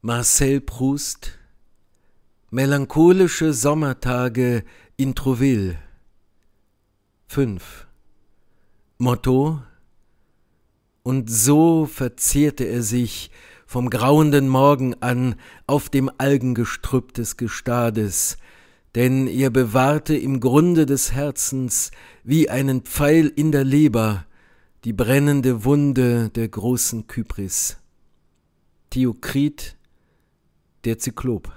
Marcel Proust Melancholische Sommertage in Trouville 5 Motto Und so verzehrte er sich vom grauenden Morgen an auf dem Algengestrüpp des Gestades, denn er bewahrte im Grunde des Herzens wie einen Pfeil in der Leber die brennende Wunde der großen Kypris. Theokrit der Zyklop.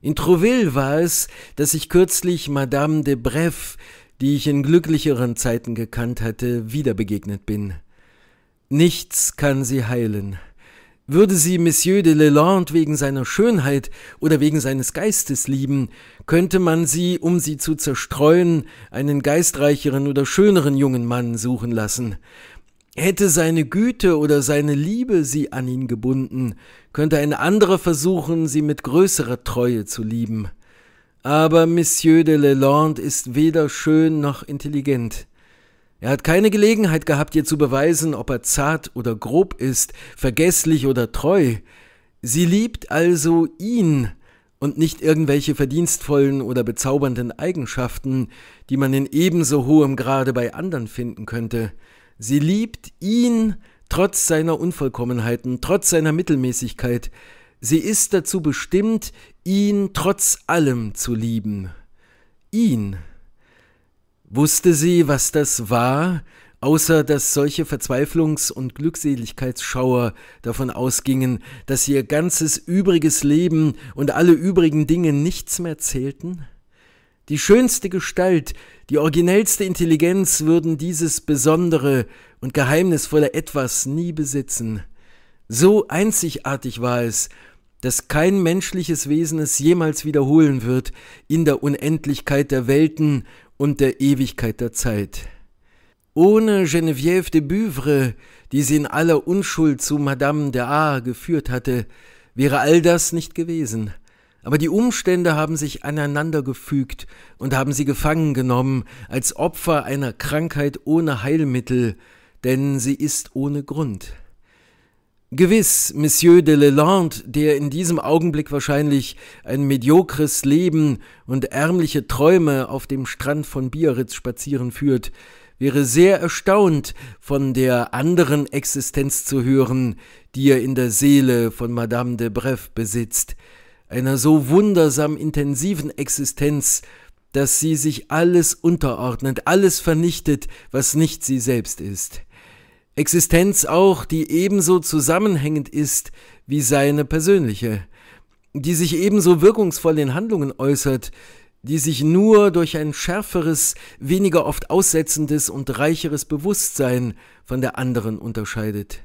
In Trouville war es, dass ich kürzlich Madame de Bref, die ich in glücklicheren Zeiten gekannt hatte, wieder begegnet bin. Nichts kann sie heilen. Würde sie Monsieur de Lelande wegen seiner Schönheit oder wegen seines Geistes lieben, könnte man sie, um sie zu zerstreuen, einen geistreicheren oder schöneren jungen Mann suchen lassen. Hätte seine Güte oder seine Liebe sie an ihn gebunden, könnte ein anderer versuchen, sie mit größerer Treue zu lieben. Aber Monsieur de Lelande ist weder schön noch intelligent. Er hat keine Gelegenheit gehabt, ihr zu beweisen, ob er zart oder grob ist, vergesslich oder treu. Sie liebt also ihn und nicht irgendwelche verdienstvollen oder bezaubernden Eigenschaften, die man in ebenso hohem Grade bei anderen finden könnte. Sie liebt ihn trotz seiner Unvollkommenheiten, trotz seiner Mittelmäßigkeit. Sie ist dazu bestimmt, ihn trotz allem zu lieben. Ihn. Wusste sie, was das war, außer dass solche Verzweiflungs- und Glückseligkeitsschauer davon ausgingen, dass ihr ganzes übriges Leben und alle übrigen Dinge nichts mehr zählten? Die schönste Gestalt, die originellste Intelligenz würden dieses besondere und geheimnisvolle Etwas nie besitzen. So einzigartig war es, dass kein menschliches Wesen es jemals wiederholen wird in der Unendlichkeit der Welten und der Ewigkeit der Zeit. Ohne Geneviève de Buvre, die sie in aller Unschuld zu Madame de A geführt hatte, wäre all das nicht gewesen. Aber die Umstände haben sich aneinander gefügt und haben sie gefangen genommen als Opfer einer Krankheit ohne Heilmittel, denn sie ist ohne Grund. Gewiss, Monsieur de Lalande, der in diesem Augenblick wahrscheinlich ein mediokres Leben und ärmliche Träume auf dem Strand von Biarritz spazieren führt, wäre sehr erstaunt, von der anderen Existenz zu hören, die er in der Seele von Madame de Bref besitzt, einer so wundersam intensiven Existenz, dass sie sich alles unterordnet, alles vernichtet, was nicht sie selbst ist. Existenz auch, die ebenso zusammenhängend ist wie seine persönliche, die sich ebenso wirkungsvoll in Handlungen äußert, die sich nur durch ein schärferes, weniger oft aussetzendes und reicheres Bewusstsein von der anderen unterscheidet.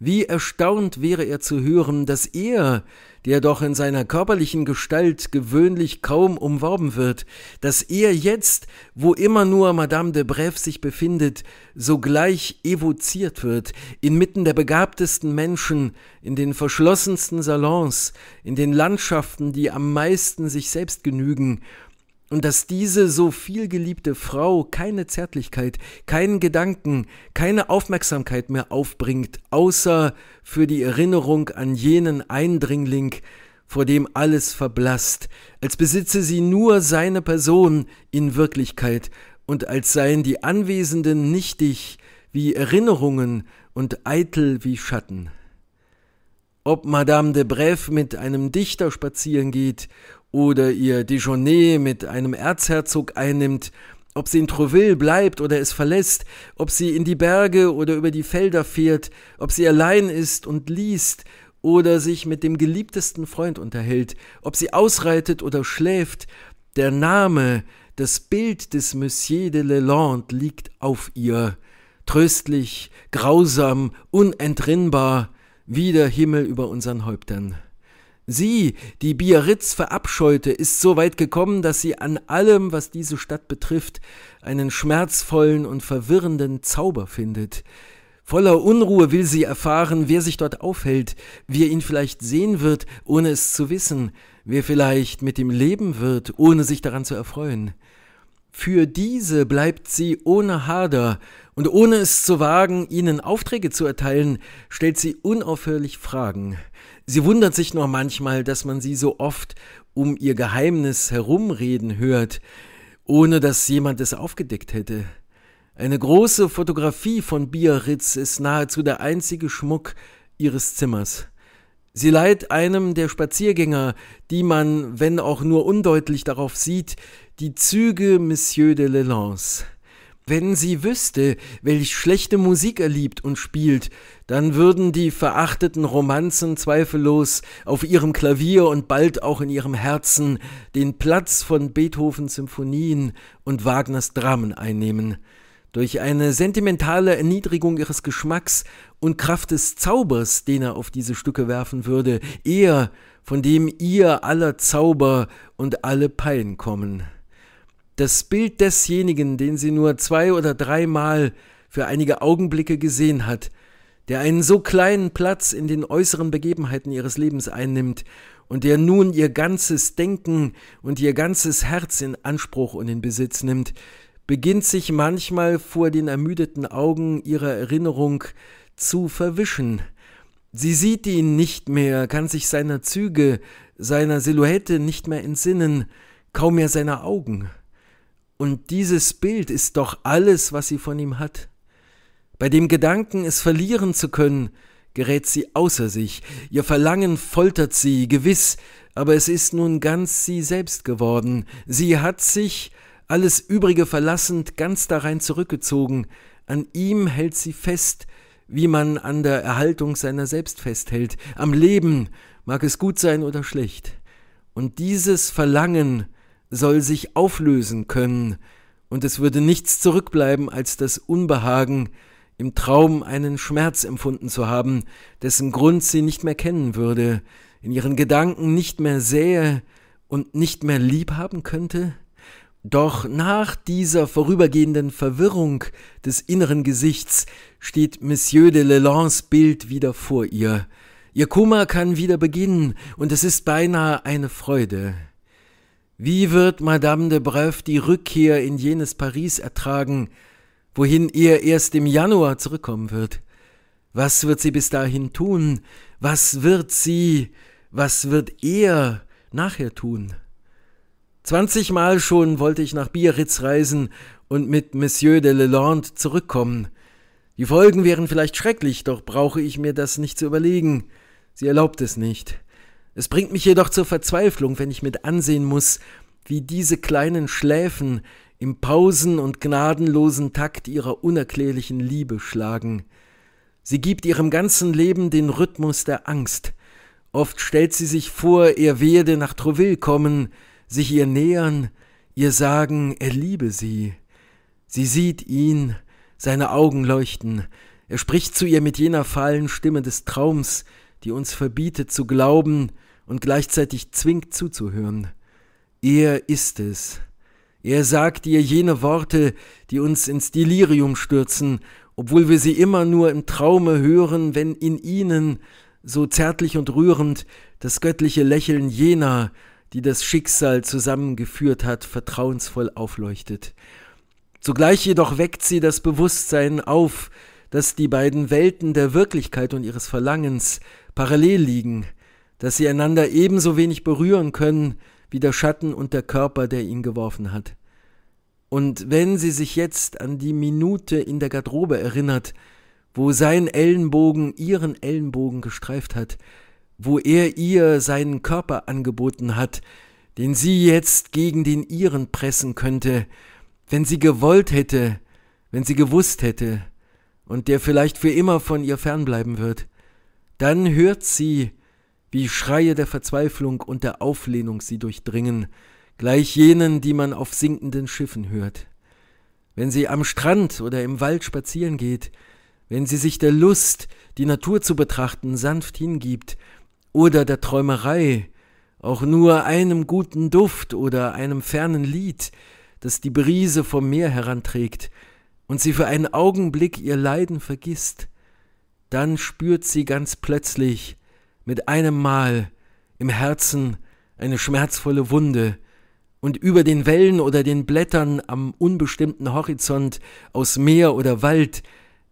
Wie erstaunt wäre er zu hören, dass er, der doch in seiner körperlichen Gestalt gewöhnlich kaum umworben wird, dass er jetzt, wo immer nur Madame de Brève sich befindet, sogleich evoziert wird, inmitten der begabtesten Menschen, in den verschlossensten Salons, in den Landschaften, die am meisten sich selbst genügen, und dass diese so viel geliebte Frau keine Zärtlichkeit, keinen Gedanken, keine Aufmerksamkeit mehr aufbringt, außer für die Erinnerung an jenen Eindringling, vor dem alles verblasst, als besitze sie nur seine Person in Wirklichkeit und als seien die Anwesenden nichtig wie Erinnerungen und eitel wie Schatten ob Madame de Brève mit einem Dichter spazieren geht oder ihr Déjeuner mit einem Erzherzog einnimmt, ob sie in Trouville bleibt oder es verlässt, ob sie in die Berge oder über die Felder fährt, ob sie allein ist und liest oder sich mit dem geliebtesten Freund unterhält, ob sie ausreitet oder schläft, der Name, das Bild des Monsieur de Lelande liegt auf ihr, tröstlich, grausam, unentrinnbar, wie der Himmel über unseren Häuptern. Sie, die Biarritz verabscheute, ist so weit gekommen, dass sie an allem, was diese Stadt betrifft, einen schmerzvollen und verwirrenden Zauber findet. Voller Unruhe will sie erfahren, wer sich dort aufhält, wer ihn vielleicht sehen wird, ohne es zu wissen, wer vielleicht mit ihm leben wird, ohne sich daran zu erfreuen. Für diese bleibt sie ohne Hader, und ohne es zu wagen, ihnen Aufträge zu erteilen, stellt sie unaufhörlich Fragen. Sie wundert sich nur manchmal, dass man sie so oft um ihr Geheimnis herumreden hört, ohne dass jemand es aufgedeckt hätte. Eine große Fotografie von Biarritz ist nahezu der einzige Schmuck ihres Zimmers. Sie leiht einem der Spaziergänger, die man, wenn auch nur undeutlich darauf sieht, die Züge Monsieur de Lelance. Wenn sie wüsste, welch schlechte Musik er liebt und spielt, dann würden die verachteten Romanzen zweifellos auf ihrem Klavier und bald auch in ihrem Herzen den Platz von Beethovens Symphonien und Wagners Dramen einnehmen. Durch eine sentimentale Erniedrigung ihres Geschmacks und Kraft des Zaubers, den er auf diese Stücke werfen würde, er, von dem ihr aller Zauber und alle Pein kommen das Bild desjenigen, den sie nur zwei oder dreimal für einige Augenblicke gesehen hat, der einen so kleinen Platz in den äußeren Begebenheiten ihres Lebens einnimmt und der nun ihr ganzes Denken und ihr ganzes Herz in Anspruch und in Besitz nimmt, beginnt sich manchmal vor den ermüdeten Augen ihrer Erinnerung zu verwischen. Sie sieht ihn nicht mehr, kann sich seiner Züge, seiner Silhouette nicht mehr entsinnen, kaum mehr seiner Augen. Und dieses Bild ist doch alles, was sie von ihm hat. Bei dem Gedanken, es verlieren zu können, gerät sie außer sich, ihr Verlangen foltert sie, gewiss, aber es ist nun ganz sie selbst geworden, sie hat sich, alles Übrige verlassend, ganz darein zurückgezogen, an ihm hält sie fest, wie man an der Erhaltung seiner selbst festhält, am Leben, mag es gut sein oder schlecht. Und dieses Verlangen soll sich auflösen können, und es würde nichts zurückbleiben als das Unbehagen, im Traum einen Schmerz empfunden zu haben, dessen Grund sie nicht mehr kennen würde, in ihren Gedanken nicht mehr sähe und nicht mehr lieb haben könnte? Doch nach dieser vorübergehenden Verwirrung des inneren Gesichts steht Monsieur de Lelans Bild wieder vor ihr. Ihr Kummer kann wieder beginnen, und es ist beinahe eine Freude. Wie wird Madame de Breuve die Rückkehr in jenes Paris ertragen, wohin er erst im Januar zurückkommen wird? Was wird sie bis dahin tun? Was wird sie, was wird er nachher tun? Zwanzigmal schon wollte ich nach Biarritz reisen und mit Monsieur de Lelande zurückkommen. Die Folgen wären vielleicht schrecklich, doch brauche ich mir das nicht zu überlegen. Sie erlaubt es nicht. Es bringt mich jedoch zur Verzweiflung, wenn ich mit ansehen muss, wie diese kleinen Schläfen im pausen- und gnadenlosen Takt ihrer unerklärlichen Liebe schlagen. Sie gibt ihrem ganzen Leben den Rhythmus der Angst. Oft stellt sie sich vor, er werde nach Trouville kommen, sich ihr nähern, ihr sagen, er liebe sie. Sie sieht ihn, seine Augen leuchten, er spricht zu ihr mit jener fahlen Stimme des Traums, die uns verbietet zu glauben, und gleichzeitig zwingt zuzuhören. Er ist es. Er sagt ihr jene Worte, die uns ins Delirium stürzen, obwohl wir sie immer nur im Traume hören, wenn in ihnen, so zärtlich und rührend, das göttliche Lächeln jener, die das Schicksal zusammengeführt hat, vertrauensvoll aufleuchtet. Zugleich jedoch weckt sie das Bewusstsein auf, dass die beiden Welten der Wirklichkeit und ihres Verlangens parallel liegen – dass sie einander ebenso wenig berühren können wie der Schatten und der Körper, der ihn geworfen hat. Und wenn sie sich jetzt an die Minute in der Garderobe erinnert, wo sein Ellenbogen ihren Ellenbogen gestreift hat, wo er ihr seinen Körper angeboten hat, den sie jetzt gegen den ihren pressen könnte, wenn sie gewollt hätte, wenn sie gewusst hätte, und der vielleicht für immer von ihr fernbleiben wird, dann hört sie, wie Schreie der Verzweiflung und der Auflehnung sie durchdringen, gleich jenen, die man auf sinkenden Schiffen hört. Wenn sie am Strand oder im Wald spazieren geht, wenn sie sich der Lust, die Natur zu betrachten, sanft hingibt, oder der Träumerei, auch nur einem guten Duft oder einem fernen Lied, das die Brise vom Meer heranträgt, und sie für einen Augenblick ihr Leiden vergisst, dann spürt sie ganz plötzlich, mit einem Mal im Herzen eine schmerzvolle Wunde, und über den Wellen oder den Blättern am unbestimmten Horizont aus Meer oder Wald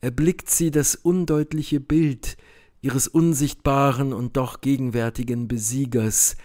erblickt sie das undeutliche Bild ihres unsichtbaren und doch gegenwärtigen Besiegers,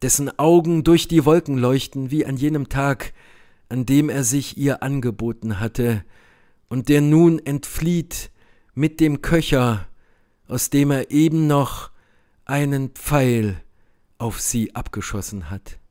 dessen Augen durch die Wolken leuchten wie an jenem Tag, an dem er sich ihr angeboten hatte, und der nun entflieht mit dem Köcher, aus dem er eben noch einen Pfeil auf sie abgeschossen hat.